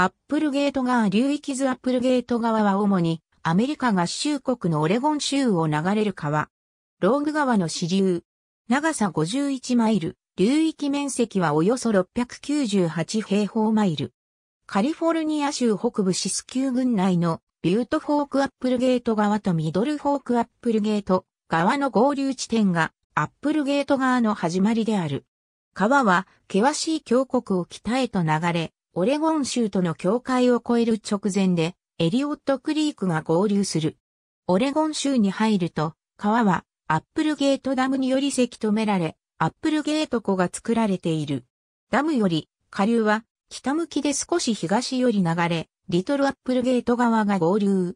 アップルゲート川流域図アップルゲート川は主にアメリカ合衆国のオレゴン州を流れる川。ローグ川の支流。長さ51マイル。流域面積はおよそ698平方マイル。カリフォルニア州北部シスキュー郡内のビュートフォークアップルゲート川とミドルフォークアップルゲート川の合流地点がアップルゲート川の始まりである。川は険しい峡谷を北へと流れ、オレゴン州との境界を越える直前で、エリオットクリークが合流する。オレゴン州に入ると、川はアップルゲートダムによりせき止められ、アップルゲート湖が作られている。ダムより下流は北向きで少し東より流れ、リトルアップルゲート川が合流。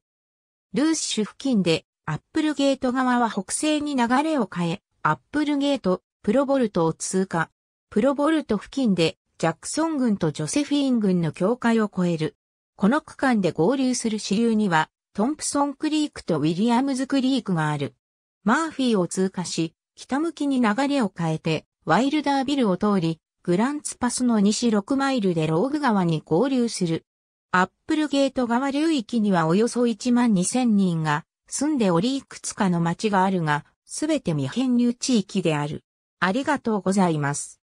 ルーシュ付近でアップルゲート川は北西に流れを変え、アップルゲート、プロボルトを通過。プロボルト付近でジャクソン郡とジョセフィーン郡の境界を越える。この区間で合流する支流には、トンプソンクリークとウィリアムズクリークがある。マーフィーを通過し、北向きに流れを変えて、ワイルダービルを通り、グランツパスの西6マイルでローグ川に合流する。アップルゲート川流域にはおよそ1万2000人が住んでおりいくつかの町があるが、すべて未編入地域である。ありがとうございます。